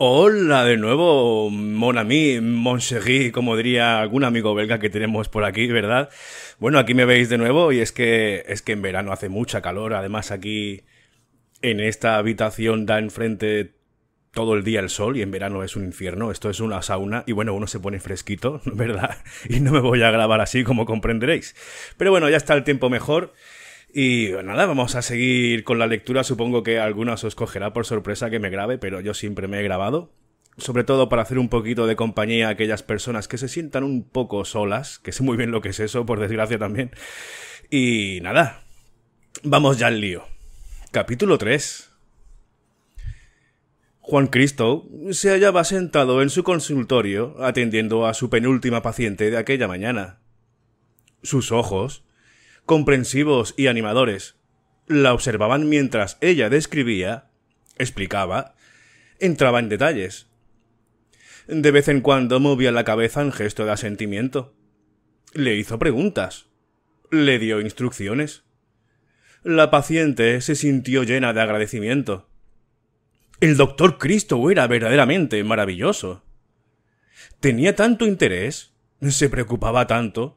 Hola de nuevo, mon ami, mon como diría algún amigo belga que tenemos por aquí, ¿verdad? Bueno, aquí me veis de nuevo y es que es que en verano hace mucha calor, además aquí en esta habitación da enfrente todo el día el sol y en verano es un infierno, esto es una sauna y bueno, uno se pone fresquito, ¿verdad? Y no me voy a grabar así como comprenderéis. Pero bueno, ya está el tiempo mejor y pues nada, vamos a seguir con la lectura. Supongo que alguna os cogerá por sorpresa que me grabe, pero yo siempre me he grabado. Sobre todo para hacer un poquito de compañía a aquellas personas que se sientan un poco solas, que sé muy bien lo que es eso, por desgracia también. Y nada, vamos ya al lío. Capítulo 3. Juan Cristo se hallaba sentado en su consultorio atendiendo a su penúltima paciente de aquella mañana. Sus ojos, comprensivos y animadores, la observaban mientras ella describía, explicaba, entraba en detalles. De vez en cuando movía la cabeza en gesto de asentimiento. Le hizo preguntas. Le dio instrucciones. La paciente se sintió llena de agradecimiento. El doctor Cristo era verdaderamente maravilloso. Tenía tanto interés, se preocupaba tanto,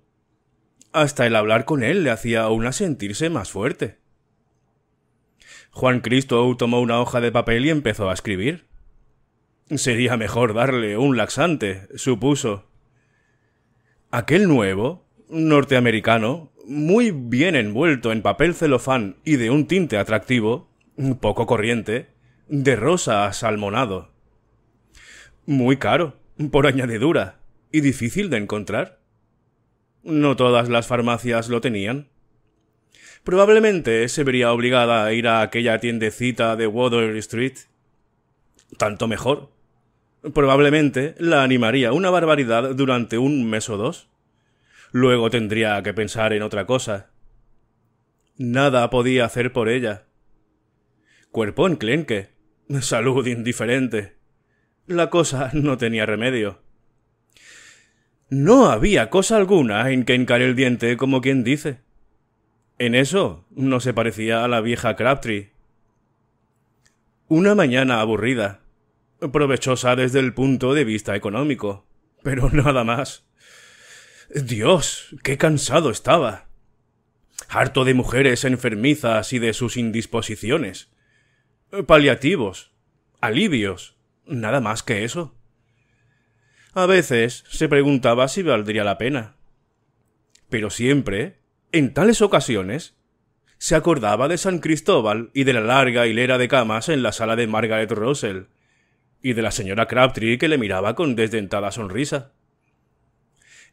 hasta el hablar con él le hacía aún a sentirse más fuerte. Juan Cristo tomó una hoja de papel y empezó a escribir. Sería mejor darle un laxante, supuso. Aquel nuevo, norteamericano, muy bien envuelto en papel celofán y de un tinte atractivo, poco corriente, de rosa a salmonado. Muy caro, por añadidura, y difícil de encontrar. No todas las farmacias lo tenían. Probablemente se vería obligada a ir a aquella tiendecita de Water Street. Tanto mejor. Probablemente la animaría una barbaridad durante un mes o dos. Luego tendría que pensar en otra cosa. Nada podía hacer por ella. Cuerpo enclenque. Salud indiferente. La cosa no tenía remedio. No había cosa alguna en que encare el diente, como quien dice. En eso no se parecía a la vieja Crabtree. Una mañana aburrida, provechosa desde el punto de vista económico, pero nada más. Dios, qué cansado estaba. Harto de mujeres enfermizas y de sus indisposiciones. Paliativos, alivios, nada más que eso. A veces se preguntaba si valdría la pena. Pero siempre, en tales ocasiones, se acordaba de San Cristóbal y de la larga hilera de camas en la sala de Margaret Russell, y de la señora Crabtree que le miraba con desdentada sonrisa.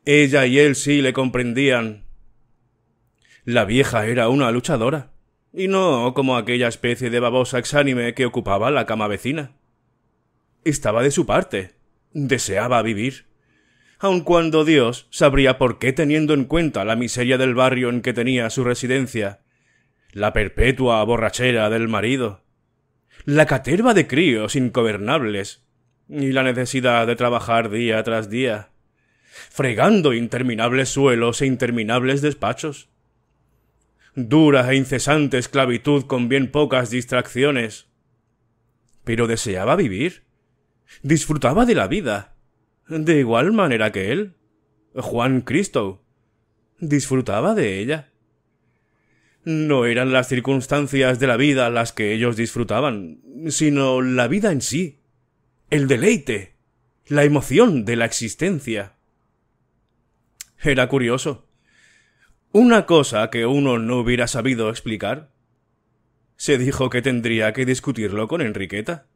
Ella y él sí le comprendían. La vieja era una luchadora, y no como aquella especie de babosa exánime que ocupaba la cama vecina. Estaba de su parte, deseaba vivir. Aun cuando Dios sabría por qué teniendo en cuenta la miseria del barrio en que tenía su residencia, la perpetua borrachera del marido, la caterva de críos ingobernables y la necesidad de trabajar día tras día, fregando interminables suelos e interminables despachos. Dura e incesante esclavitud con bien pocas distracciones. Pero deseaba vivir disfrutaba de la vida, de igual manera que él, Juan Cristo, disfrutaba de ella. No eran las circunstancias de la vida las que ellos disfrutaban, sino la vida en sí, el deleite, la emoción de la existencia. Era curioso. Una cosa que uno no hubiera sabido explicar. Se dijo que tendría que discutirlo con Enriqueta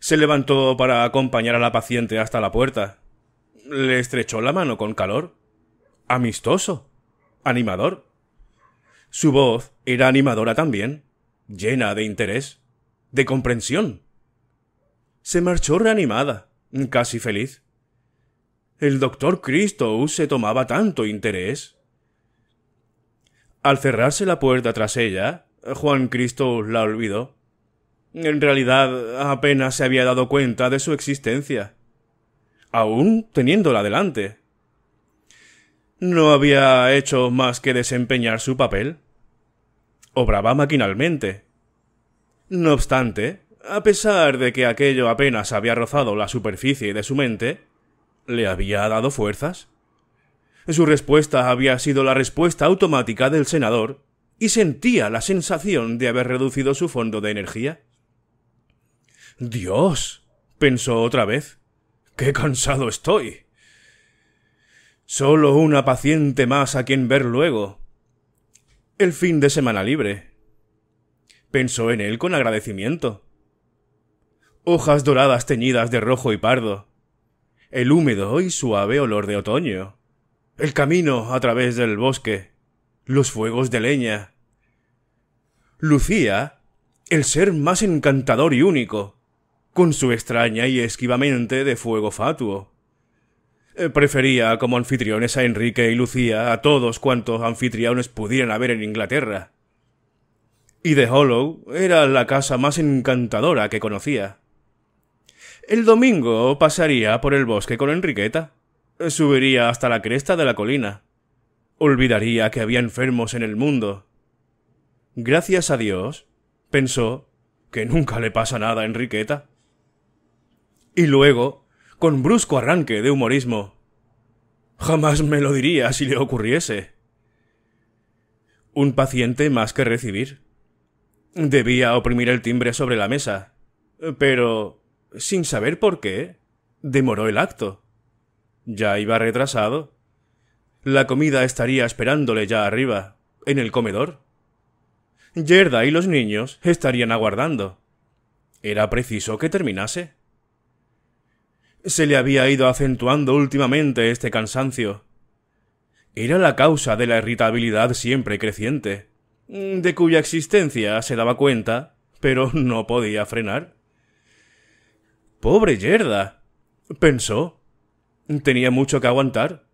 se levantó para acompañar a la paciente hasta la puerta. Le estrechó la mano con calor. Amistoso. Animador. Su voz era animadora también, llena de interés, de comprensión. Se marchó reanimada, casi feliz. El doctor Cristo se tomaba tanto interés. Al cerrarse la puerta tras ella, Juan Cristo la olvidó en realidad apenas se había dado cuenta de su existencia. Aún teniéndola delante. No había hecho más que desempeñar su papel. Obraba maquinalmente. No obstante, a pesar de que aquello apenas había rozado la superficie de su mente, le había dado fuerzas. Su respuesta había sido la respuesta automática del senador, y sentía la sensación de haber reducido su fondo de energía. Dios, pensó otra vez. Qué cansado estoy. Solo una paciente más a quien ver luego. El fin de semana libre. Pensó en él con agradecimiento. Hojas doradas teñidas de rojo y pardo. El húmedo y suave olor de otoño. El camino a través del bosque. Los fuegos de leña. Lucía, el ser más encantador y único con su extraña y esquivamente de fuego fatuo. Eh, prefería como anfitriones a Enrique y Lucía a todos cuantos anfitriones pudieran haber en Inglaterra. Y The Hollow era la casa más encantadora que conocía. El domingo pasaría por el bosque con Enriqueta. Eh, subiría hasta la cresta de la colina. Olvidaría que había enfermos en el mundo. Gracias a Dios, pensó, que nunca le pasa nada a Enriqueta. Y luego, con brusco arranque de humorismo. Jamás me lo diría si le ocurriese. Un paciente más que recibir. Debía oprimir el timbre sobre la mesa, pero, sin saber por qué, demoró el acto. Ya iba retrasado. La comida estaría esperándole ya arriba, en el comedor. Yerda y los niños estarían aguardando. Era preciso que terminase. Se le había ido acentuando últimamente este cansancio. Era la causa de la irritabilidad siempre creciente, de cuya existencia se daba cuenta, pero no podía frenar. Pobre yerda, pensó. Tenía mucho que aguantar.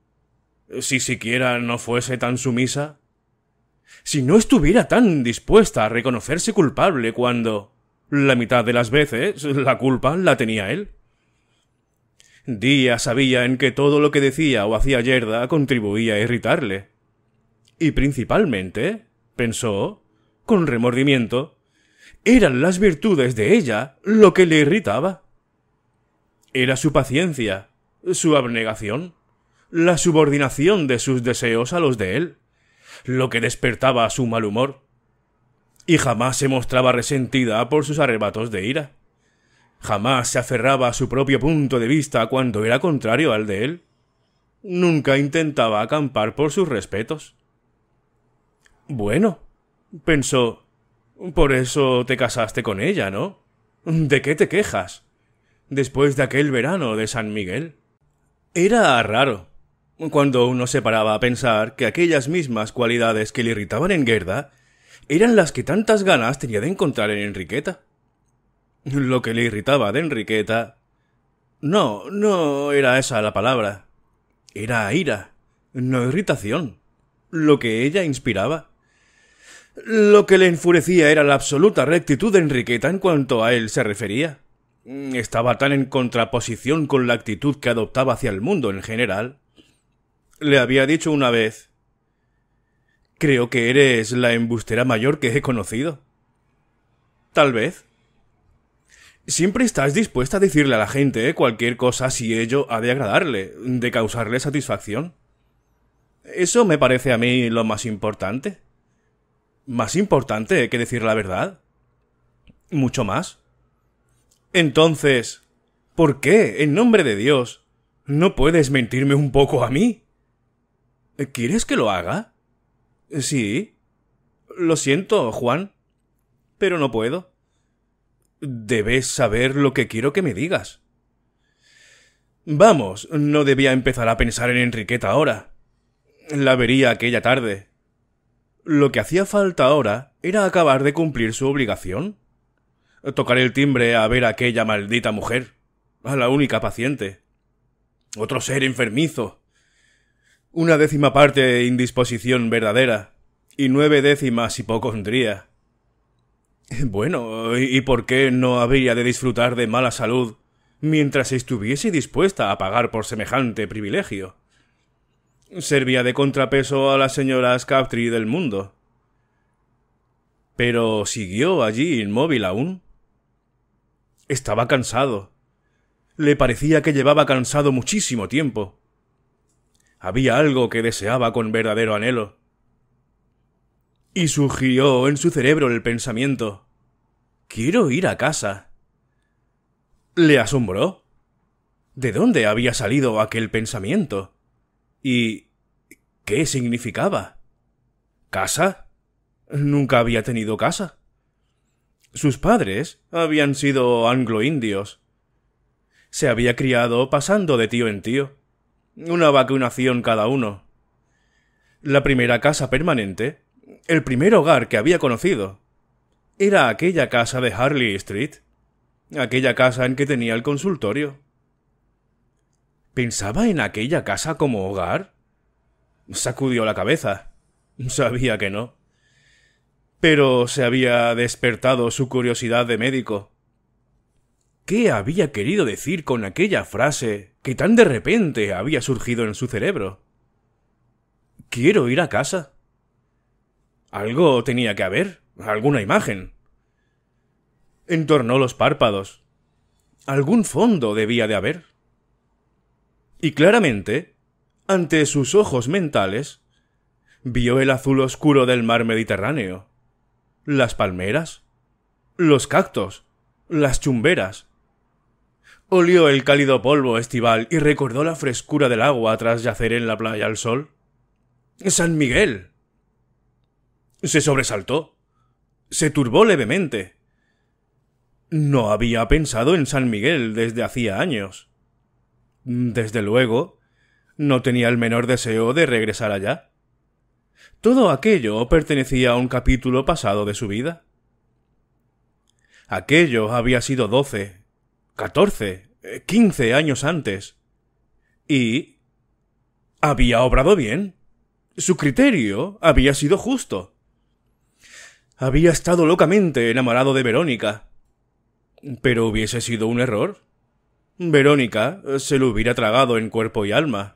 Si siquiera no fuese tan sumisa. Si no estuviera tan dispuesta a reconocerse culpable cuando... La mitad de las veces la culpa la tenía él. Día sabía en que todo lo que decía o hacía Yerda contribuía a irritarle. Y principalmente, pensó, con remordimiento, eran las virtudes de ella lo que le irritaba. Era su paciencia, su abnegación, la subordinación de sus deseos a los de él, lo que despertaba su mal humor. Y jamás se mostraba resentida por sus arrebatos de ira jamás se aferraba a su propio punto de vista cuando era contrario al de él. Nunca intentaba acampar por sus respetos. Bueno, pensó, por eso te casaste con ella, ¿no? ¿De qué te quejas? Después de aquel verano de San Miguel. Era raro, cuando uno se paraba a pensar que aquellas mismas cualidades que le irritaban en Gerda eran las que tantas ganas tenía de encontrar en Enriqueta. Lo que le irritaba de Enriqueta. No, no era esa la palabra. Era ira, no irritación. Lo que ella inspiraba. Lo que le enfurecía era la absoluta rectitud de Enriqueta en cuanto a él se refería. Mm, estaba tan en contraposición con la actitud que adoptaba hacia el mundo en general. Le había dicho una vez Creo que eres la embustera mayor que he conocido. Tal vez. Siempre estás dispuesta a decirle a la gente ¿eh? cualquier cosa si ello ha de agradarle, de causarle satisfacción. Eso me parece a mí lo más importante. Más importante que decir la verdad. Mucho más. Entonces, ¿por qué, en nombre de Dios, no puedes mentirme un poco a mí? ¿Quieres que lo haga? Sí. Lo siento, Juan, pero no puedo. Debes saber lo que quiero que me digas. Vamos, no debía empezar a pensar en Enriqueta ahora. La vería aquella tarde. Lo que hacía falta ahora era acabar de cumplir su obligación. Tocar el timbre a ver a aquella maldita mujer, a la única paciente. Otro ser enfermizo. Una décima parte de indisposición verdadera y nueve décimas hipocondría. Bueno, ¿y por qué no habría de disfrutar de mala salud mientras estuviese dispuesta a pagar por semejante privilegio? Servía de contrapeso a las señoras Captree del mundo. Pero siguió allí inmóvil aún. Estaba cansado. Le parecía que llevaba cansado muchísimo tiempo. Había algo que deseaba con verdadero anhelo. Y surgió en su cerebro el pensamiento. Quiero ir a casa. Le asombró. ¿De dónde había salido aquel pensamiento? ¿Y qué significaba? ¿Casa? Nunca había tenido casa. Sus padres habían sido angloindios. Se había criado pasando de tío en tío. Una vacunación cada uno. La primera casa permanente el primer hogar que había conocido era aquella casa de Harley Street, aquella casa en que tenía el consultorio. ¿Pensaba en aquella casa como hogar? Sacudió la cabeza. Sabía que no. Pero se había despertado su curiosidad de médico. ¿Qué había querido decir con aquella frase que tan de repente había surgido en su cerebro? Quiero ir a casa. Algo tenía que haber, alguna imagen. Entornó los párpados. Algún fondo debía de haber. Y claramente, ante sus ojos mentales, vio el azul oscuro del mar Mediterráneo, las palmeras, los cactos, las chumberas. Olió el cálido polvo estival y recordó la frescura del agua tras yacer en la playa al sol. San Miguel. Se sobresaltó. Se turbó levemente. No había pensado en San Miguel desde hacía años. Desde luego, no tenía el menor deseo de regresar allá. Todo aquello pertenecía a un capítulo pasado de su vida. Aquello había sido doce, catorce, quince años antes. Y... había obrado bien. Su criterio había sido justo había estado locamente enamorado de Verónica. Pero hubiese sido un error. Verónica se lo hubiera tragado en cuerpo y alma.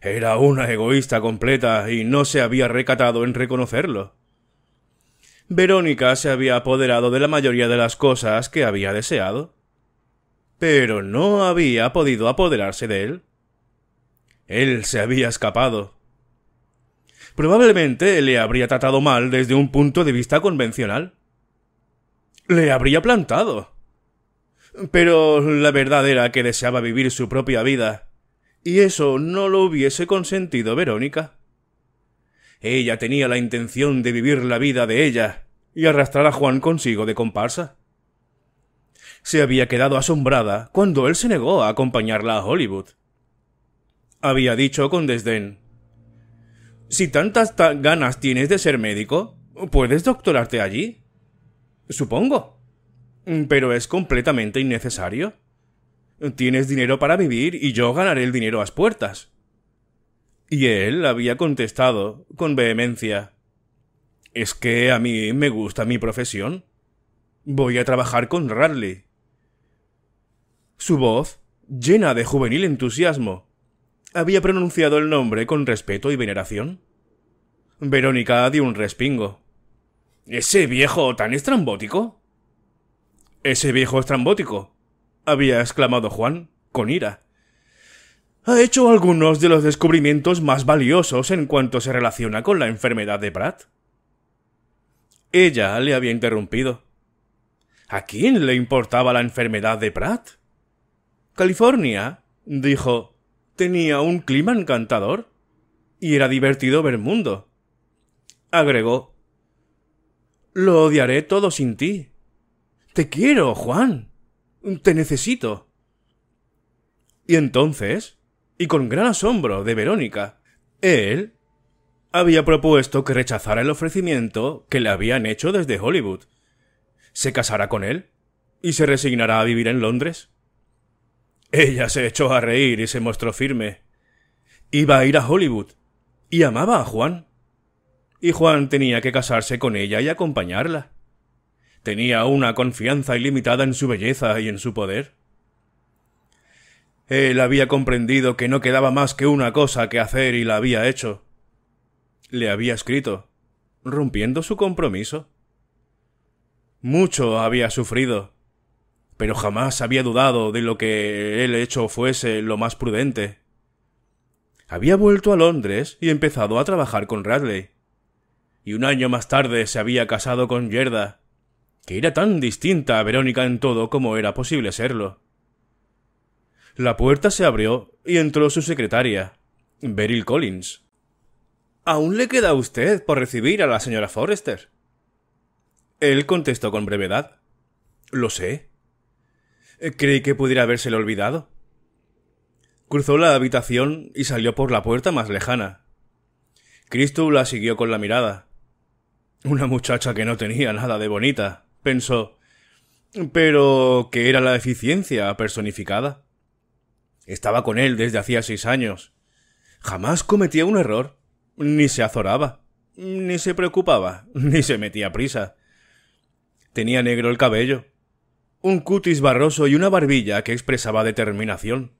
Era una egoísta completa y no se había recatado en reconocerlo. Verónica se había apoderado de la mayoría de las cosas que había deseado, pero no había podido apoderarse de él. Él se había escapado probablemente le habría tratado mal desde un punto de vista convencional. Le habría plantado. Pero la verdad era que deseaba vivir su propia vida, y eso no lo hubiese consentido Verónica. Ella tenía la intención de vivir la vida de ella y arrastrar a Juan consigo de comparsa. Se había quedado asombrada cuando él se negó a acompañarla a Hollywood. Había dicho con desdén si tantas ganas tienes de ser médico, puedes doctorarte allí. Supongo. Mm, pero es completamente innecesario. Tienes dinero para vivir y yo ganaré el dinero a las puertas. Y él había contestado, con vehemencia Es que a mí me gusta mi profesión. Voy a trabajar con Radley. Su voz, llena de juvenil entusiasmo, había pronunciado el nombre con respeto y veneración. Verónica dio un respingo. ¿Ese viejo tan estrambótico? Ese viejo estrambótico, había exclamado Juan, con ira. Ha hecho algunos de los descubrimientos más valiosos en cuanto se relaciona con la enfermedad de Pratt. Ella le había interrumpido. ¿A quién le importaba la enfermedad de Pratt? California, dijo, tenía un clima encantador y era divertido ver mundo. Agregó. Lo odiaré todo sin ti. Te quiero, Juan. Te necesito. Y entonces, y con gran asombro de Verónica, él había propuesto que rechazara el ofrecimiento que le habían hecho desde Hollywood. ¿Se casará con él? ¿Y se resignará a vivir en Londres? Ella se echó a reír y se mostró firme. Iba a ir a Hollywood. Y amaba a Juan. Y Juan tenía que casarse con ella y acompañarla. Tenía una confianza ilimitada en su belleza y en su poder. Él había comprendido que no quedaba más que una cosa que hacer y la había hecho. Le había escrito, rompiendo su compromiso. Mucho había sufrido, pero jamás había dudado de lo que él hecho fuese lo más prudente. Había vuelto a Londres y empezado a trabajar con Radley. Y un año más tarde se había casado con Yerda. que era tan distinta a Verónica en todo como era posible serlo. La puerta se abrió y entró su secretaria, Beryl Collins. Aún le queda a usted por recibir a la señora Forrester. Él contestó con brevedad. Lo sé. Eh, creí que pudiera habérselo olvidado. Cruzó la habitación y salió por la puerta más lejana. Cristo la siguió con la mirada. Una muchacha que no tenía nada de bonita, pensó, pero que era la eficiencia personificada. Estaba con él desde hacía seis años. Jamás cometía un error, ni se azoraba, ni se preocupaba, ni se metía prisa. Tenía negro el cabello, un cutis barroso y una barbilla que expresaba determinación.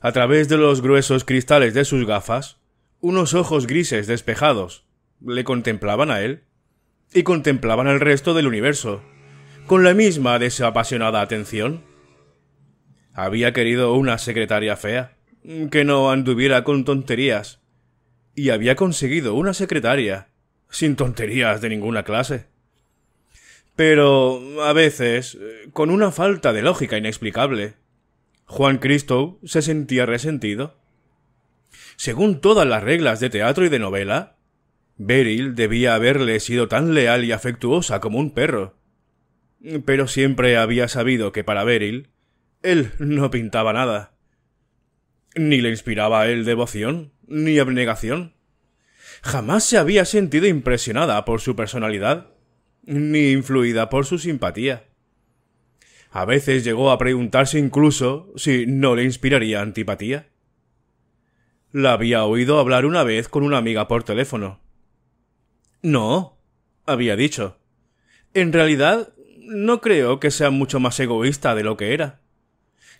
A través de los gruesos cristales de sus gafas, unos ojos grises despejados le contemplaban a él y contemplaban al resto del universo, con la misma desapasionada atención. Había querido una secretaria fea, que no anduviera con tonterías, y había conseguido una secretaria, sin tonterías de ninguna clase pero a veces eh, con una falta de lógica inexplicable. Juan Cristo se sentía resentido. Según todas las reglas de teatro y de novela, Beryl debía haberle sido tan leal y afectuosa como un perro. Pero siempre había sabido que para Beryl, él no pintaba nada. Ni le inspiraba él devoción, ni abnegación. Jamás se había sentido impresionada por su personalidad ni influida por su simpatía. A veces llegó a preguntarse incluso si no le inspiraría antipatía. La había oído hablar una vez con una amiga por teléfono. No, había dicho. En realidad, no creo que sea mucho más egoísta de lo que era.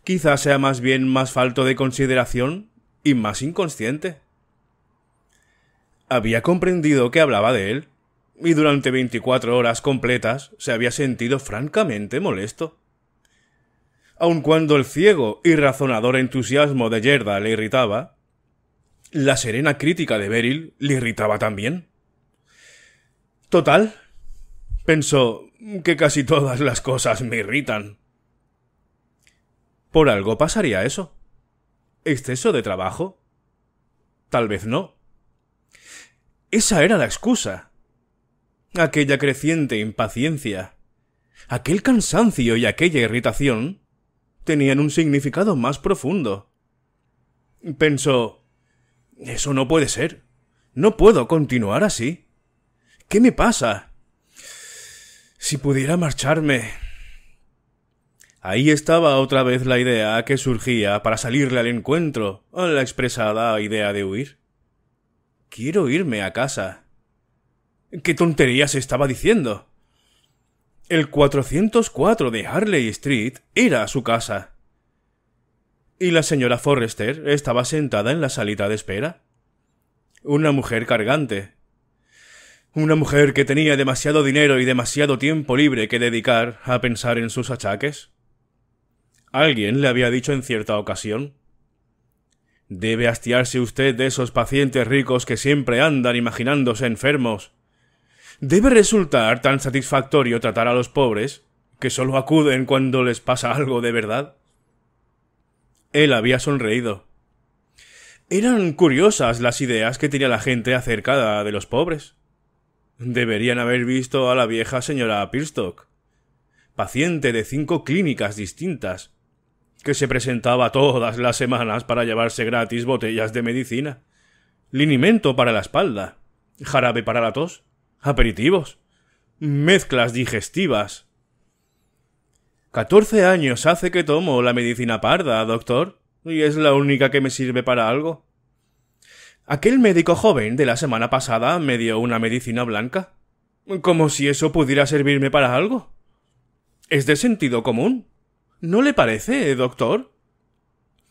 Quizás sea más bien más falto de consideración y más inconsciente. Había comprendido que hablaba de él, y durante veinticuatro horas completas se había sentido francamente molesto. Aun cuando el ciego y razonador entusiasmo de Yerda le irritaba, la serena crítica de Beryl le irritaba también. Total, pensó que casi todas las cosas me irritan. Por algo pasaría eso. ¿Exceso de trabajo? Tal vez no. Esa era la excusa aquella creciente impaciencia, aquel cansancio y aquella irritación tenían un significado más profundo. Pensó Eso no puede ser. No puedo continuar así. ¿Qué me pasa? Si pudiera marcharme. Ahí estaba otra vez la idea que surgía para salirle al encuentro, a la expresada idea de huir. Quiero irme a casa qué tonterías estaba diciendo. El 404 de Harley Street era su casa. Y la señora Forrester estaba sentada en la salita de espera. Una mujer cargante. Una mujer que tenía demasiado dinero y demasiado tiempo libre que dedicar a pensar en sus achaques. Alguien le había dicho en cierta ocasión. Debe hastiarse usted de esos pacientes ricos que siempre andan imaginándose enfermos Debe resultar tan satisfactorio tratar a los pobres, que solo acuden cuando les pasa algo de verdad. Él había sonreído. Eran curiosas las ideas que tenía la gente acerca de los pobres. Deberían haber visto a la vieja señora Pirstock, paciente de cinco clínicas distintas, que se presentaba todas las semanas para llevarse gratis botellas de medicina, linimento para la espalda, jarabe para la tos, aperitivos, mezclas digestivas. Catorce años hace que tomo la medicina parda, doctor, y es la única que me sirve para algo. Aquel médico joven de la semana pasada me dio una medicina blanca. Como si eso pudiera servirme para algo. Es de sentido común. ¿No le parece, doctor?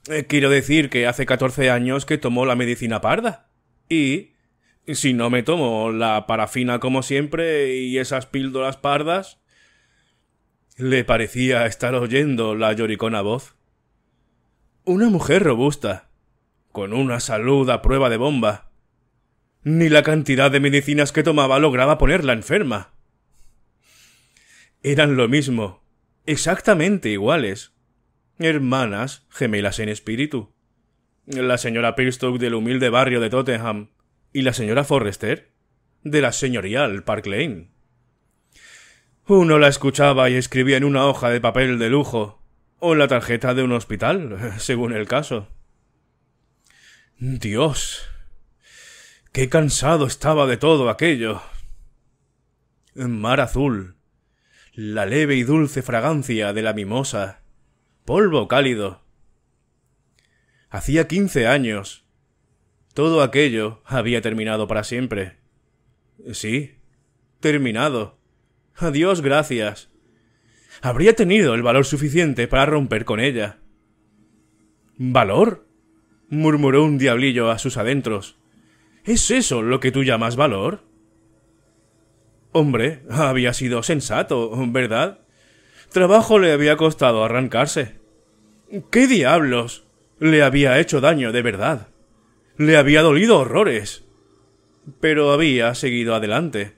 Eh, quiero decir que hace catorce años que tomó la medicina parda. Y si no me tomo la parafina como siempre y esas píldoras pardas, le parecía estar oyendo la lloricona voz. Una mujer robusta, con una salud a prueba de bomba. Ni la cantidad de medicinas que tomaba lograba ponerla enferma. Eran lo mismo, exactamente iguales. Hermanas gemelas en espíritu. La señora Pilstock del humilde barrio de Tottenham, y la señora Forrester de la señorial Park Lane. Uno la escuchaba y escribía en una hoja de papel de lujo o en la tarjeta de un hospital, según el caso. Dios. Qué cansado estaba de todo aquello. Mar azul. La leve y dulce fragancia de la mimosa. Polvo cálido. Hacía quince años todo aquello había terminado para siempre. Sí, terminado. Adiós, gracias. Habría tenido el valor suficiente para romper con ella. ¿Valor? murmuró un diablillo a sus adentros. ¿Es eso lo que tú llamas valor? Hombre, había sido sensato, ¿verdad? Trabajo le había costado arrancarse. ¿Qué diablos? Le había hecho daño de verdad le había dolido horrores. Pero había seguido adelante.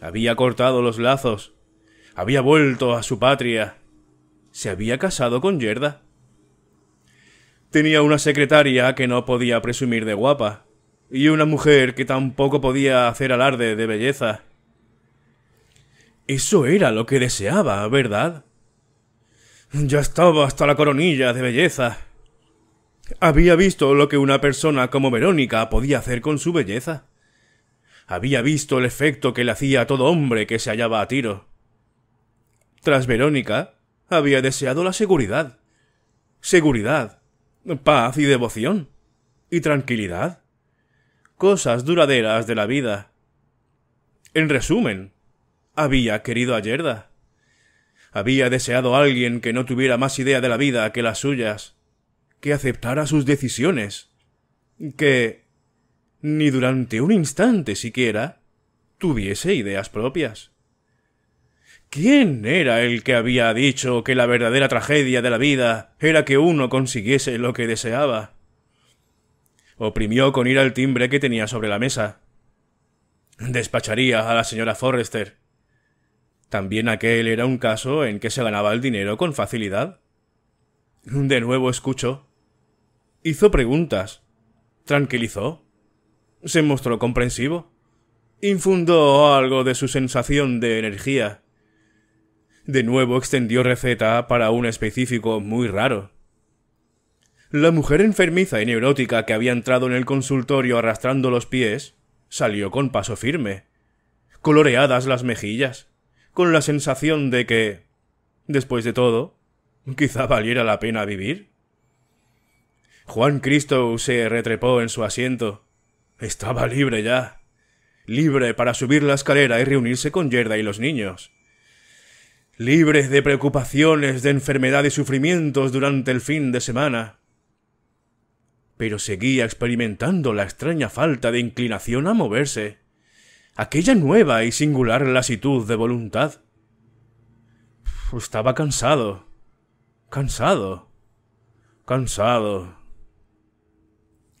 Había cortado los lazos. Había vuelto a su patria. Se había casado con Yerda. Tenía una secretaria que no podía presumir de guapa, y una mujer que tampoco podía hacer alarde de belleza. Eso era lo que deseaba, ¿verdad? Ya estaba hasta la coronilla de belleza. Había visto lo que una persona como Verónica podía hacer con su belleza. Había visto el efecto que le hacía a todo hombre que se hallaba a tiro. Tras Verónica, había deseado la seguridad. Seguridad, paz y devoción. Y tranquilidad. Cosas duraderas de la vida. En resumen, había querido a Yerda. Había deseado a alguien que no tuviera más idea de la vida que las suyas que aceptara sus decisiones, que ni durante un instante siquiera tuviese ideas propias. ¿Quién era el que había dicho que la verdadera tragedia de la vida era que uno consiguiese lo que deseaba? Oprimió con ira el timbre que tenía sobre la mesa. Despacharía a la señora Forrester. También aquel era un caso en que se ganaba el dinero con facilidad. De nuevo escuchó, Hizo preguntas. Tranquilizó. Se mostró comprensivo. Infundó algo de su sensación de energía. De nuevo extendió receta para un específico muy raro. La mujer enfermiza y neurótica que había entrado en el consultorio arrastrando los pies salió con paso firme, coloreadas las mejillas, con la sensación de que, después de todo, quizá valiera la pena vivir. Juan Cristo se retrepó en su asiento. Estaba libre ya. Libre para subir la escalera y reunirse con Yerda y los niños. Libre de preocupaciones, de enfermedad y sufrimientos durante el fin de semana. Pero seguía experimentando la extraña falta de inclinación a moverse. Aquella nueva y singular lasitud de voluntad. Estaba cansado, Cansado. Cansado.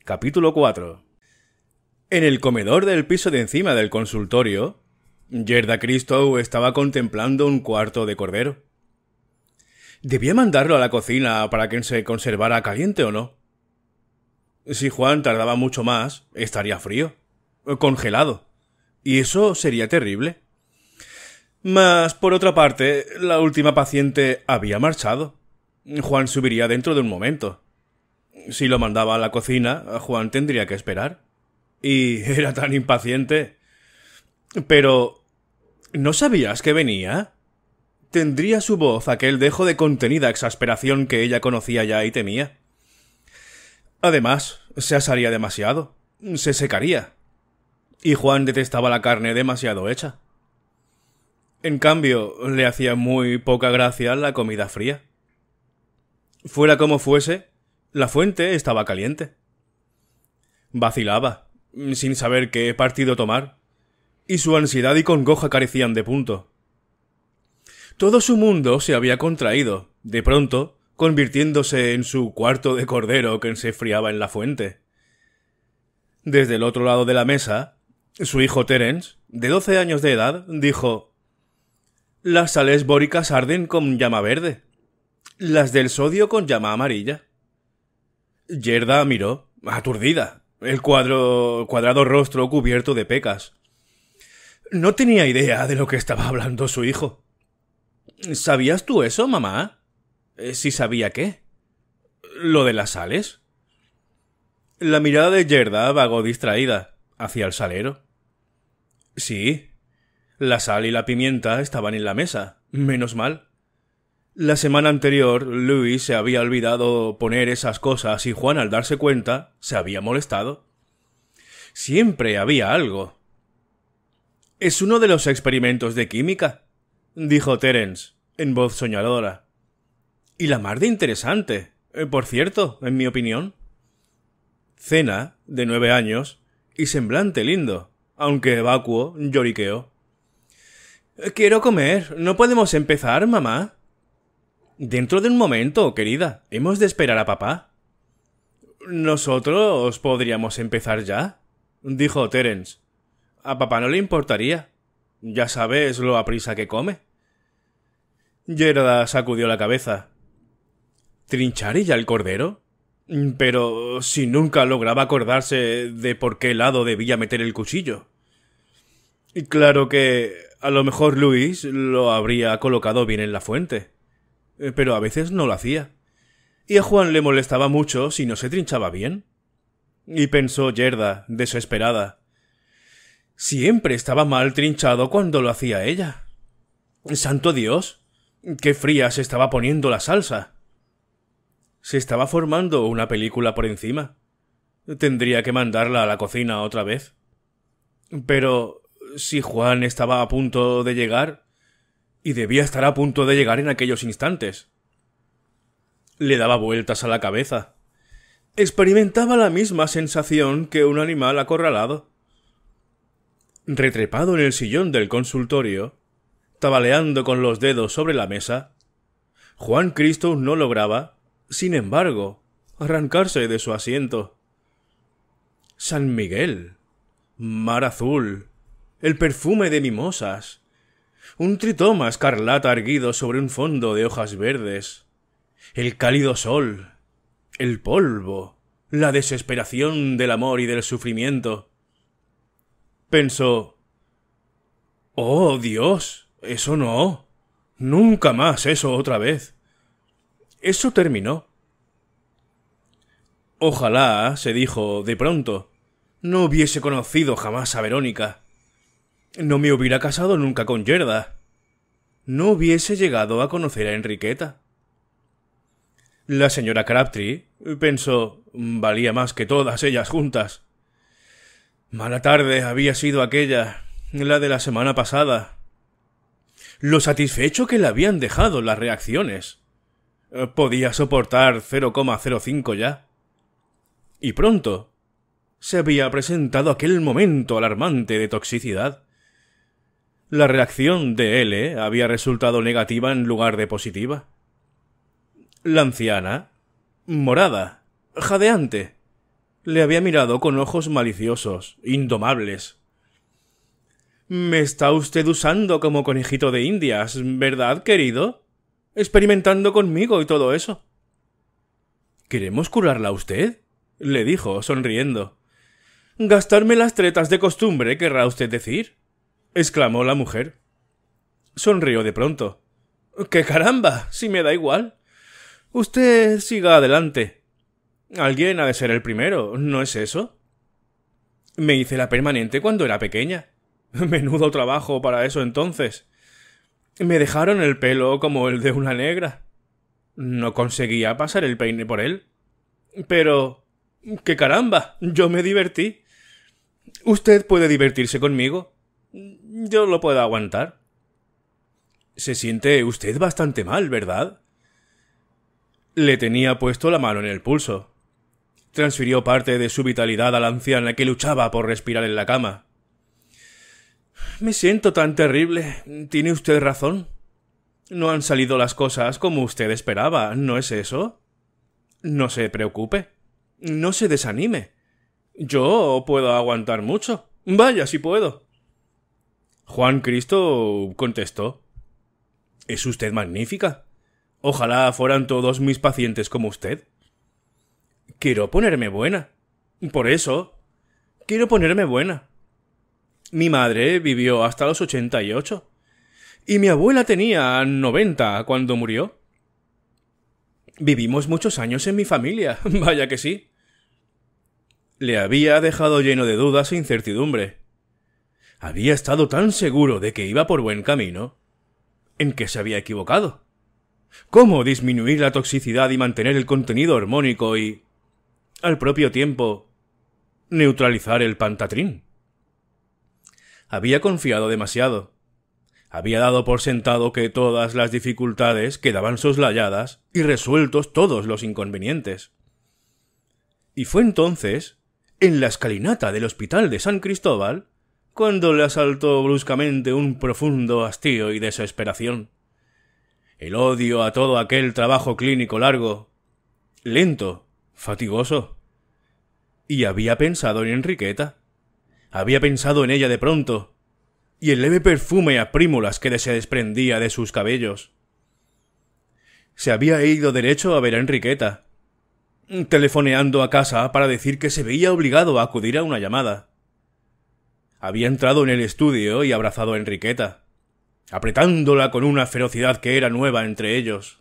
Capítulo 4. En el comedor del piso de encima del consultorio, Yerda Cristo estaba contemplando un cuarto de cordero. ¿Debía mandarlo a la cocina para que se conservara caliente o no? Si Juan tardaba mucho más, estaría frío, congelado, y eso sería terrible. Mas, por otra parte, la última paciente había marchado. Juan subiría dentro de un momento. Si lo mandaba a la cocina, Juan tendría que esperar. Y era tan impaciente. Pero... ¿No sabías que venía? Tendría su voz aquel dejo de contenida exasperación que ella conocía ya y temía. Además, se asaría demasiado. Se secaría. Y Juan detestaba la carne demasiado hecha. En cambio, le hacía muy poca gracia la comida fría. Fuera como fuese, la fuente estaba caliente. Vacilaba, sin saber qué partido tomar, y su ansiedad y congoja carecían de punto. Todo su mundo se había contraído, de pronto, convirtiéndose en su cuarto de cordero que se friaba en la fuente. Desde el otro lado de la mesa, su hijo Terence, de doce años de edad, dijo Las sales bóricas arden con llama verde. Las del sodio con llama amarilla. Yerda miró, aturdida, el cuadro, cuadrado rostro cubierto de pecas. No tenía idea de lo que estaba hablando su hijo. ¿Sabías tú eso, mamá? Eh, si sabía qué. ¿Lo de las sales? La mirada de Yerda vagó distraída hacia el salero. Sí. La sal y la pimienta estaban en la mesa. Menos mal. La semana anterior, Luis se había olvidado poner esas cosas y Juan, al darse cuenta, se había molestado. Siempre había algo. Es uno de los experimentos de química, dijo Terence, en voz soñadora. Y la más de interesante, eh, por cierto, en mi opinión. Cena, de nueve años, y semblante lindo, aunque vacuo, lloriqueo. Quiero comer. ¿No podemos empezar, mamá? Dentro de un momento, querida. Hemos de esperar a papá. Nosotros podríamos empezar ya, dijo Terence. A papá no le importaría. Ya sabes lo aprisa que come. Gerda sacudió la cabeza. ¿Trinchar el cordero? Pero si nunca lograba acordarse de por qué lado debía meter el cuchillo. Y Claro que a lo mejor Luis lo habría colocado bien en la fuente. Eh, pero a veces no lo hacía. Y a Juan le molestaba mucho si no se trinchaba bien. Y pensó Yerda, desesperada. Siempre estaba mal trinchado cuando lo hacía ella. ¡Santo Dios! ¡Qué fría se estaba poniendo la salsa! Se estaba formando una película por encima. Tendría que mandarla a la cocina otra vez. Pero si Juan estaba a punto de llegar, y debía estar a punto de llegar en aquellos instantes. Le daba vueltas a la cabeza. Experimentaba la misma sensación que un animal acorralado. Retrepado en el sillón del consultorio, tabaleando con los dedos sobre la mesa, Juan Cristo no lograba, sin embargo, arrancarse de su asiento. San Miguel, mar azul, el perfume de mimosas, un tritoma escarlata erguido sobre un fondo de hojas verdes, el cálido sol, el polvo, la desesperación del amor y del sufrimiento. Pensó Oh Dios, eso no. Nunca más eso otra vez. Eso terminó. Ojalá, se dijo de pronto, no hubiese conocido jamás a Verónica no me hubiera casado nunca con Yerda. No hubiese llegado a conocer a Enriqueta. La señora Crabtree pensó valía más que todas ellas juntas. Mala tarde había sido aquella, la de la semana pasada. Lo satisfecho que le habían dejado las reacciones. Podía soportar 0,05 ya. Y pronto se había presentado aquel momento alarmante de toxicidad. La reacción de L había resultado negativa en lugar de positiva. La anciana, morada, jadeante, le había mirado con ojos maliciosos, indomables. Me está usted usando como conejito de indias, ¿verdad, querido? Experimentando conmigo y todo eso. ¿Queremos curarla a usted? le dijo, sonriendo. Gastarme las tretas de costumbre, querrá usted decir exclamó la mujer. Sonrió de pronto. ¡Qué caramba! Si me da igual. Usted siga adelante. Alguien ha de ser el primero, ¿no es eso? Me hice la permanente cuando era pequeña. Menudo trabajo para eso entonces. Me dejaron el pelo como el de una negra. No conseguía pasar el peine por él. Pero... ¡Qué caramba! Yo me divertí. Usted puede divertirse conmigo. Yo lo puedo aguantar. Se siente usted bastante mal, ¿verdad? Le tenía puesto la mano en el pulso. Transfirió parte de su vitalidad a la anciana que luchaba por respirar en la cama. Me siento tan terrible. Tiene usted razón. No han salido las cosas como usted esperaba, ¿no es eso? No se preocupe. No se desanime. Yo puedo aguantar mucho. Vaya, si puedo. Juan Cristo contestó Es usted magnífica. Ojalá fueran todos mis pacientes como usted. Quiero ponerme buena. Por eso. Quiero ponerme buena. Mi madre vivió hasta los ochenta y ocho. Y mi abuela tenía noventa cuando murió. Vivimos muchos años en mi familia, vaya que sí. Le había dejado lleno de dudas e incertidumbre había estado tan seguro de que iba por buen camino, en que se había equivocado. ¿Cómo disminuir la toxicidad y mantener el contenido armónico y, al propio tiempo, neutralizar el pantatrín? Había confiado demasiado. Había dado por sentado que todas las dificultades quedaban soslayadas y resueltos todos los inconvenientes. Y fue entonces, en la escalinata del hospital de San Cristóbal, cuando le asaltó bruscamente un profundo hastío y desesperación. El odio a todo aquel trabajo clínico largo, lento, fatigoso. Y había pensado en Enriqueta. Había pensado en ella de pronto, y el leve perfume a prímulas que se desprendía de sus cabellos. Se había ido derecho a ver a Enriqueta, telefoneando a casa para decir que se veía obligado a acudir a una llamada había entrado en el estudio y abrazado a Enriqueta, apretándola con una ferocidad que era nueva entre ellos.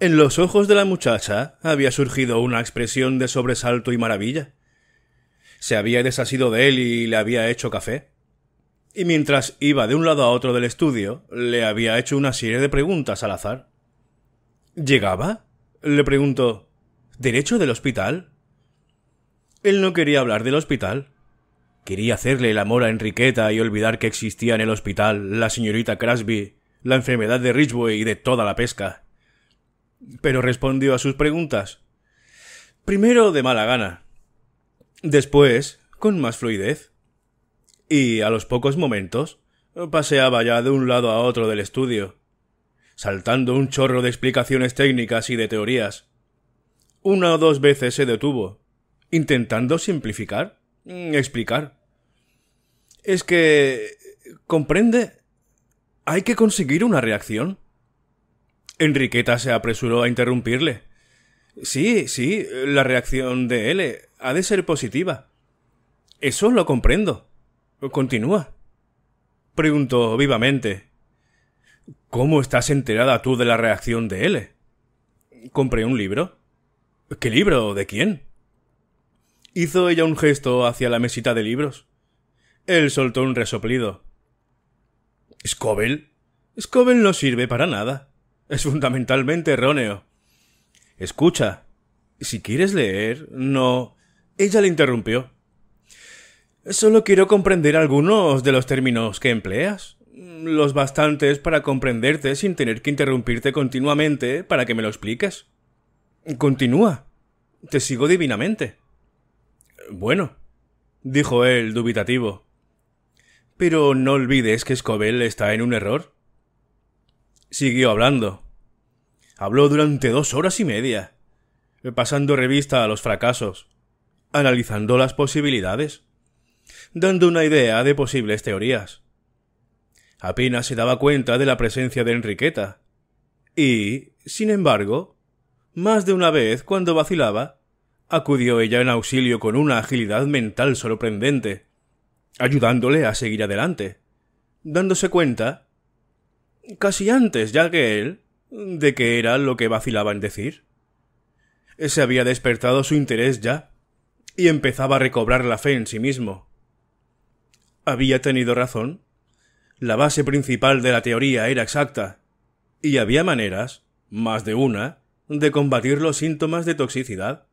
En los ojos de la muchacha había surgido una expresión de sobresalto y maravilla. Se había desasido de él y le había hecho café. Y mientras iba de un lado a otro del estudio, le había hecho una serie de preguntas al azar. ¿Llegaba? le preguntó. ¿Derecho del hospital? Él no quería hablar del hospital. Quería hacerle el amor a Enriqueta y olvidar que existía en el hospital la señorita Crasby, la enfermedad de Ridgway y de toda la pesca. Pero respondió a sus preguntas. Primero de mala gana. Después, con más fluidez. Y a los pocos momentos, paseaba ya de un lado a otro del estudio, saltando un chorro de explicaciones técnicas y de teorías. Una o dos veces se detuvo, intentando simplificar Mm, explicar. Es que... ¿Comprende? Hay que conseguir una reacción. Enriqueta se apresuró a interrumpirle. Sí, sí, la reacción de L ha de ser positiva. Eso lo comprendo. Continúa. Preguntó vivamente. ¿Cómo estás enterada tú de la reacción de L? Compré un libro. ¿Qué libro? ¿De quién? Hizo ella un gesto hacia la mesita de libros. Él soltó un resoplido. —¿Scovel? —Scovel no sirve para nada. Es fundamentalmente erróneo. Escucha, si quieres leer, no. Ella le interrumpió. Solo quiero comprender algunos de los términos que empleas. Los bastantes para comprenderte sin tener que interrumpirte continuamente para que me lo expliques. Continúa. Te sigo divinamente. Bueno, dijo él dubitativo. Pero no olvides que Scobel está en un error. Siguió hablando. Habló durante dos horas y media, pasando revista a los fracasos, analizando las posibilidades, dando una idea de posibles teorías. Apenas se daba cuenta de la presencia de Enriqueta. Y, sin embargo, más de una vez cuando vacilaba, acudió ella en auxilio con una agilidad mental sorprendente, ayudándole a seguir adelante, dándose cuenta, casi antes ya que él, de que era lo que vacilaba en decir. Se había despertado su interés ya, y empezaba a recobrar la fe en sí mismo. Había tenido razón. La base principal de la teoría era exacta, y había maneras, más de una, de combatir los síntomas de toxicidad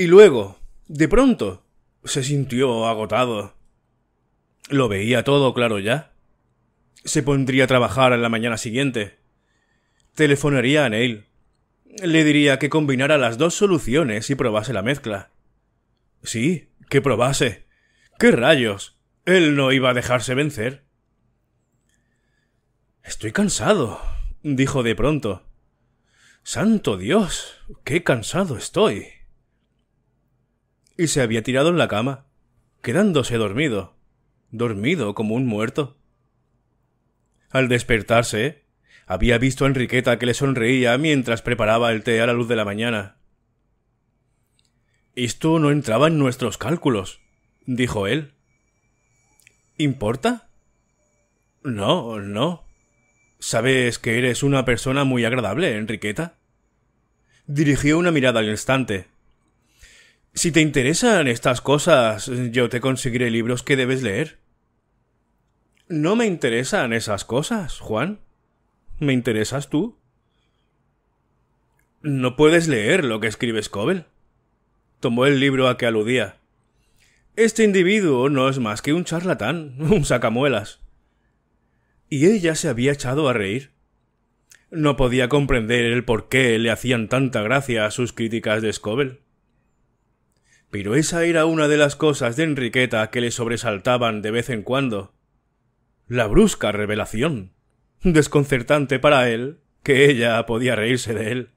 y luego, de pronto, se sintió agotado. Lo veía todo claro ya. Se pondría a trabajar en la mañana siguiente. Telefonaría a Neil. Le diría que combinara las dos soluciones y probase la mezcla. Sí, que probase. ¡Qué rayos! Él no iba a dejarse vencer. Estoy cansado, dijo de pronto. Santo Dios, qué cansado estoy y se había tirado en la cama, quedándose dormido, dormido como un muerto. Al despertarse, había visto a Enriqueta que le sonreía mientras preparaba el té a la luz de la mañana. Esto no entraba en nuestros cálculos, dijo él. ¿Importa? No, no. Sabes que eres una persona muy agradable, Enriqueta. Dirigió una mirada al instante, si te interesan estas cosas, yo te conseguiré libros que debes leer. No me interesan esas cosas, Juan. ¿Me interesas tú? No puedes leer lo que escribe Scovel? Tomó el libro a que aludía. Este individuo no es más que un charlatán, un sacamuelas. Y ella se había echado a reír. No podía comprender el por qué le hacían tanta gracia a sus críticas de Scovel. Pero esa era una de las cosas de Enriqueta que le sobresaltaban de vez en cuando. La brusca revelación. Desconcertante para él que ella podía reírse de él.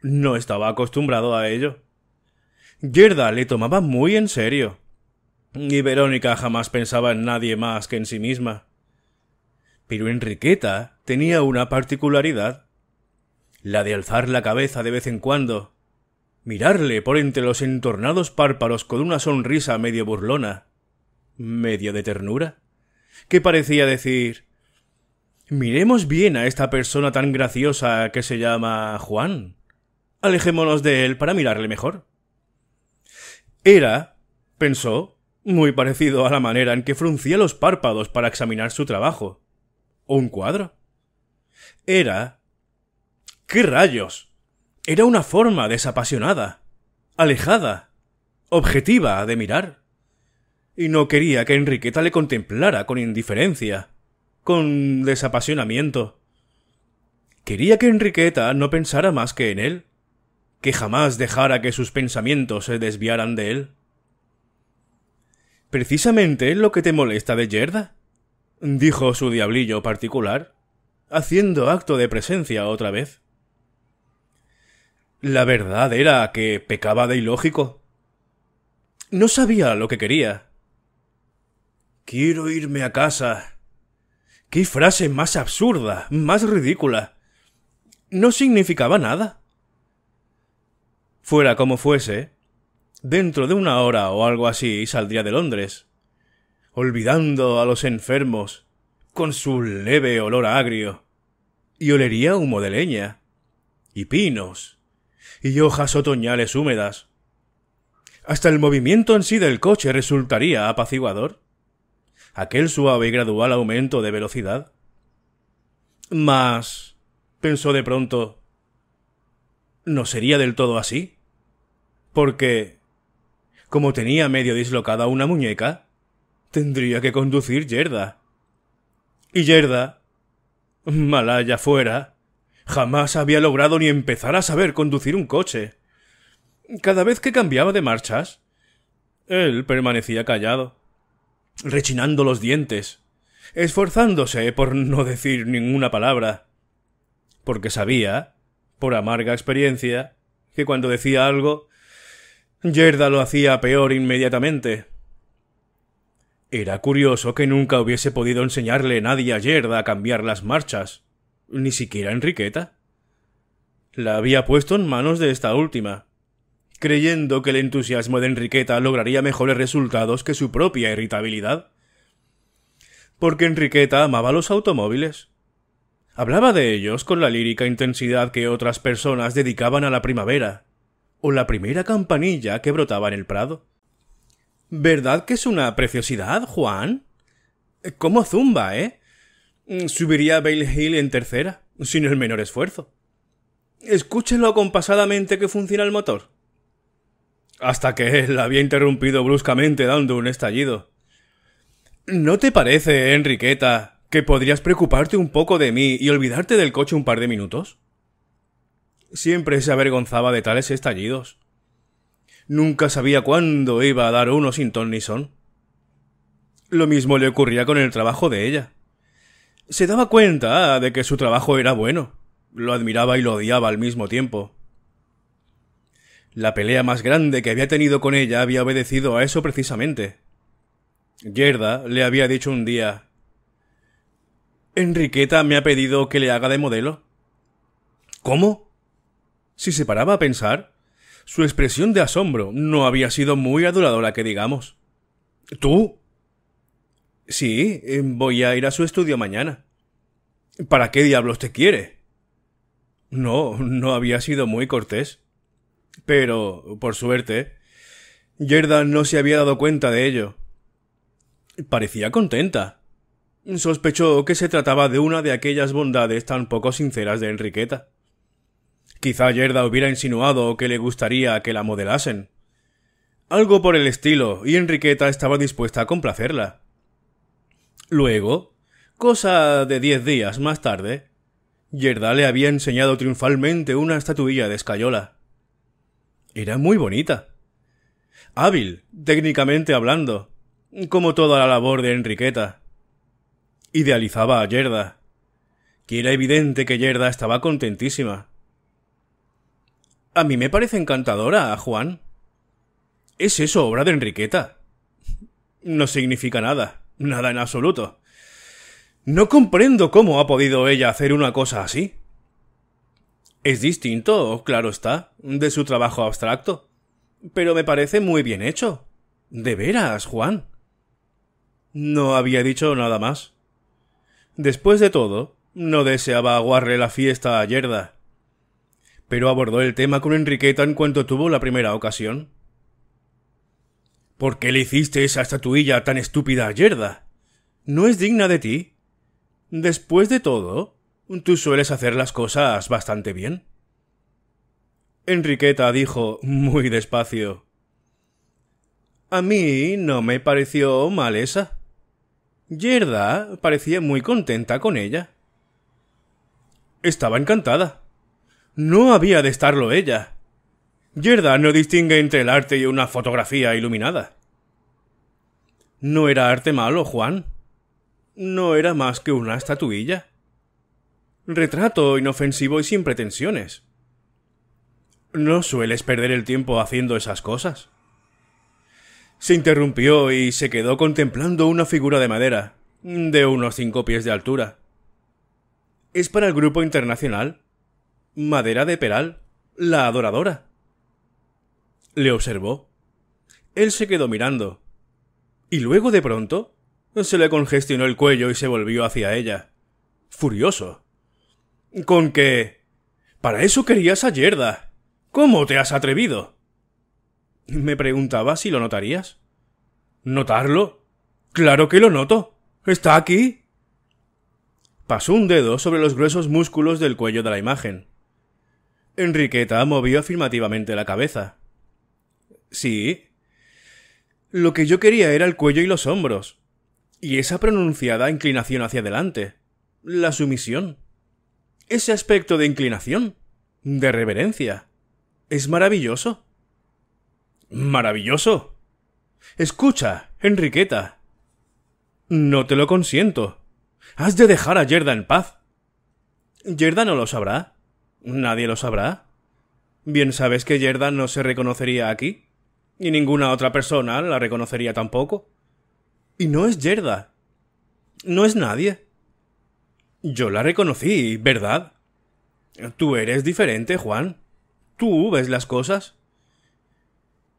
No estaba acostumbrado a ello. Gerda le tomaba muy en serio. Y Verónica jamás pensaba en nadie más que en sí misma. Pero Enriqueta tenía una particularidad. La de alzar la cabeza de vez en cuando mirarle por entre los entornados párpados con una sonrisa medio burlona, medio de ternura, que parecía decir Miremos bien a esta persona tan graciosa que se llama Juan. Alejémonos de él para mirarle mejor. Era, pensó, muy parecido a la manera en que fruncía los párpados para examinar su trabajo. ¿O un cuadro? Era... ¡Qué rayos! Era una forma desapasionada, alejada, objetiva de mirar. Y no quería que Enriqueta le contemplara con indiferencia, con desapasionamiento. Quería que Enriqueta no pensara más que en él, que jamás dejara que sus pensamientos se desviaran de él. ¿Precisamente lo que te molesta de Yerda? dijo su diablillo particular, haciendo acto de presencia otra vez. La verdad era que pecaba de ilógico. No sabía lo que quería. Quiero irme a casa. Qué frase más absurda, más ridícula. No significaba nada. Fuera como fuese, dentro de una hora o algo así saldría de Londres, olvidando a los enfermos, con su leve olor agrio, y olería humo de leña, y pinos, y hojas otoñales húmedas. Hasta el movimiento en sí del coche resultaría apaciguador. Aquel suave y gradual aumento de velocidad. Mas, pensó de pronto, no sería del todo así. Porque, como tenía medio dislocada una muñeca, tendría que conducir Yerda. Y Yerda, mal allá fuera, Jamás había logrado ni empezar a saber conducir un coche. Cada vez que cambiaba de marchas, él permanecía callado, rechinando los dientes, esforzándose por no decir ninguna palabra, porque sabía, por amarga experiencia, que cuando decía algo, Yerda lo hacía peor inmediatamente. Era curioso que nunca hubiese podido enseñarle nadie a Yerda a cambiar las marchas ni siquiera Enriqueta. La había puesto en manos de esta última, creyendo que el entusiasmo de Enriqueta lograría mejores resultados que su propia irritabilidad. Porque Enriqueta amaba los automóviles. Hablaba de ellos con la lírica intensidad que otras personas dedicaban a la primavera, o la primera campanilla que brotaba en el prado. ¿Verdad que es una preciosidad, Juan? ¿Cómo zumba, eh? Mm, subiría a Bale Hill en tercera, sin el menor esfuerzo. ...escúchenlo acompasadamente que funciona el motor. Hasta que él la había interrumpido bruscamente dando un estallido. ¿No te parece, Enriqueta, que podrías preocuparte un poco de mí y olvidarte del coche un par de minutos? Siempre se avergonzaba de tales estallidos. Nunca sabía cuándo iba a dar uno sin ton ni son. Lo mismo le ocurría con el trabajo de ella. Se daba cuenta ah, de que su trabajo era bueno. Lo admiraba y lo odiaba al mismo tiempo. La pelea más grande que había tenido con ella había obedecido a eso precisamente. Gerda le había dicho un día Enriqueta me ha pedido que le haga de modelo. ¿Cómo? Si se paraba a pensar, su expresión de asombro no había sido muy adoradora que digamos. ¿Tú? Sí, eh, voy a ir a su estudio mañana. ¿Para qué diablos te quiere? No, no había sido muy cortés. Pero, por suerte, Yerda no se había dado cuenta de ello. Parecía contenta. Sospechó que se trataba de una de aquellas bondades tan poco sinceras de Enriqueta. Quizá Yerda hubiera insinuado que le gustaría que la modelasen. Algo por el estilo, y Enriqueta estaba dispuesta a complacerla. Luego, cosa de diez días más tarde, Yerda le había enseñado triunfalmente una estatuilla de escayola. Era muy bonita. Hábil, técnicamente hablando, como toda la labor de Enriqueta. Idealizaba a Yerda. Que era evidente que Yerda estaba contentísima. A mí me parece encantadora, Juan. ¿Es eso obra de Enriqueta? No significa nada. Nada en absoluto. No comprendo cómo ha podido ella hacer una cosa así. Es distinto, claro está, de su trabajo abstracto. Pero me parece muy bien hecho. De veras, Juan. No había dicho nada más. Después de todo, no deseaba aguarle la fiesta a Yerda. Pero abordó el tema con Enriqueta en cuanto tuvo la primera ocasión. ¿Por qué le hiciste esa estatuilla tan estúpida a Yerda? ¿No es digna de ti? Después de todo, tú sueles hacer las cosas bastante bien. Enriqueta dijo muy despacio. A mí no me pareció mal esa. Yerda parecía muy contenta con ella. Estaba encantada. No había de estarlo ella. Yerda no distingue entre el arte y una fotografía iluminada. No era arte malo, Juan. No era más que una estatuilla. Retrato inofensivo y sin pretensiones. No sueles perder el tiempo haciendo esas cosas. Se interrumpió y se quedó contemplando una figura de madera, de unos cinco pies de altura. Es para el grupo internacional. Madera de Peral, la adoradora le observó. Él se quedó mirando. Y luego de pronto se le congestionó el cuello y se volvió hacia ella. Furioso. Con qué? Para eso querías a Yerda. ¿Cómo te has atrevido? Me preguntaba si lo notarías. ¿Notarlo? Claro que lo noto. Está aquí. Pasó un dedo sobre los gruesos músculos del cuello de la imagen. Enriqueta movió afirmativamente la cabeza. Sí. Lo que yo quería era el cuello y los hombros. Y esa pronunciada inclinación hacia adelante. La sumisión. Ese aspecto de inclinación. De reverencia. Es maravilloso. Maravilloso. Escucha, Enriqueta. No te lo consiento. Has de dejar a Yerda en paz. Yerda no lo sabrá. Nadie lo sabrá. Bien sabes que Yerda no se reconocería aquí. Y ninguna otra persona la reconocería tampoco. Y no es Yerda. No es nadie. Yo la reconocí, ¿verdad? Tú eres diferente, Juan. Tú ves las cosas.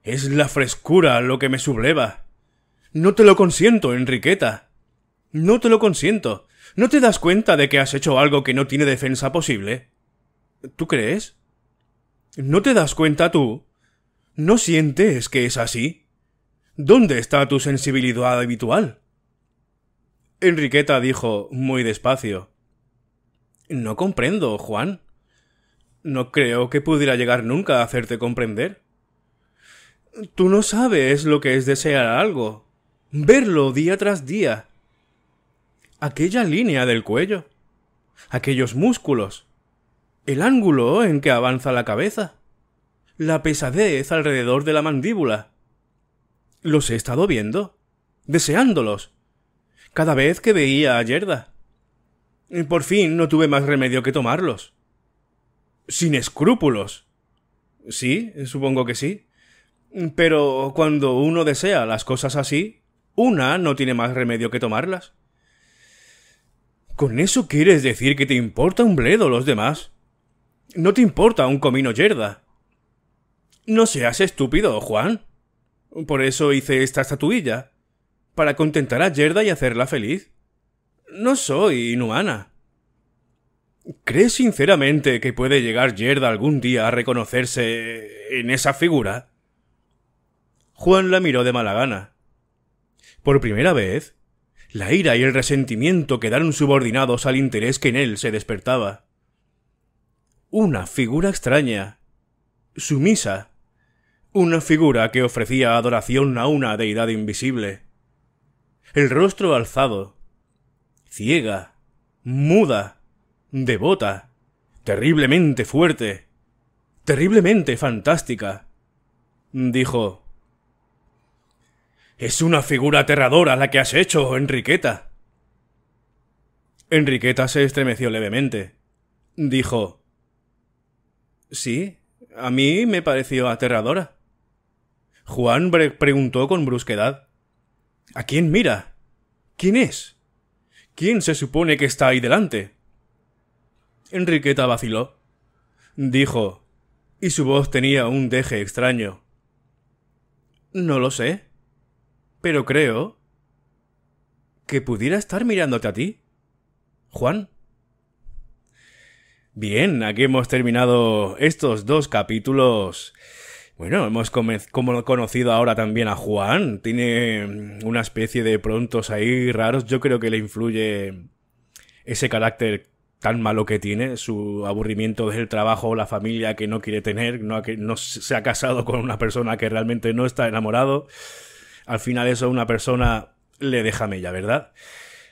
Es la frescura lo que me subleva. No te lo consiento, Enriqueta. No te lo consiento. ¿No te das cuenta de que has hecho algo que no tiene defensa posible? ¿Tú crees? ¿No te das cuenta tú? ¿No sientes que es así? ¿Dónde está tu sensibilidad habitual? Enriqueta dijo muy despacio. No comprendo, Juan. No creo que pudiera llegar nunca a hacerte comprender. Tú no sabes lo que es desear algo, verlo día tras día. Aquella línea del cuello, aquellos músculos, el ángulo en que avanza la cabeza la pesadez alrededor de la mandíbula. Los he estado viendo, deseándolos, cada vez que veía a Yerda. Por fin no tuve más remedio que tomarlos. Sin escrúpulos. Sí, supongo que sí. Pero cuando uno desea las cosas así, una no tiene más remedio que tomarlas. ¿Con eso quieres decir que te importa un bledo los demás? No te importa un comino yerda. No seas estúpido, Juan. Por eso hice esta estatuilla. Para contentar a Yerda y hacerla feliz. No soy inhumana. ¿Crees sinceramente que puede llegar Yerda algún día a reconocerse en esa figura? Juan la miró de mala gana. Por primera vez, la ira y el resentimiento quedaron subordinados al interés que en él se despertaba. Una figura extraña, sumisa, una figura que ofrecía adoración a una deidad invisible. El rostro alzado, ciega, muda, devota, terriblemente fuerte, terriblemente fantástica. Dijo Es una figura aterradora la que has hecho, Enriqueta. Enriqueta se estremeció levemente. Dijo Sí, a mí me pareció aterradora. Juan preguntó con brusquedad. ¿A quién mira? ¿Quién es? ¿Quién se supone que está ahí delante? Enriqueta vaciló. Dijo, y su voz tenía un deje extraño. No lo sé, pero creo que pudiera estar mirándote a ti. Juan. Bien, aquí hemos terminado estos dos capítulos bueno, hemos conocido ahora también a Juan. Tiene mm, una especie de prontos ahí raros. Yo creo que le influye ese carácter tan malo que tiene, su aburrimiento del trabajo, la familia que no quiere tener, no, que no se ha casado con una persona que realmente no está enamorado. Al final eso una persona le deja mella, ¿verdad?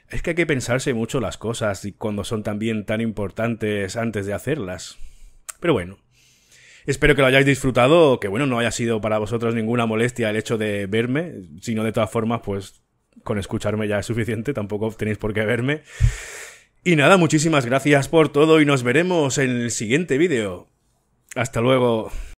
Es que hay que pensarse mucho las cosas y cuando son también tan importantes antes de hacerlas. Pero bueno, Espero que lo hayáis disfrutado, que bueno, no haya sido para vosotros ninguna molestia el hecho de verme, sino de todas formas, pues con escucharme ya es suficiente, tampoco tenéis por qué verme. Y nada, muchísimas gracias por todo y nos veremos en el siguiente vídeo. Hasta luego.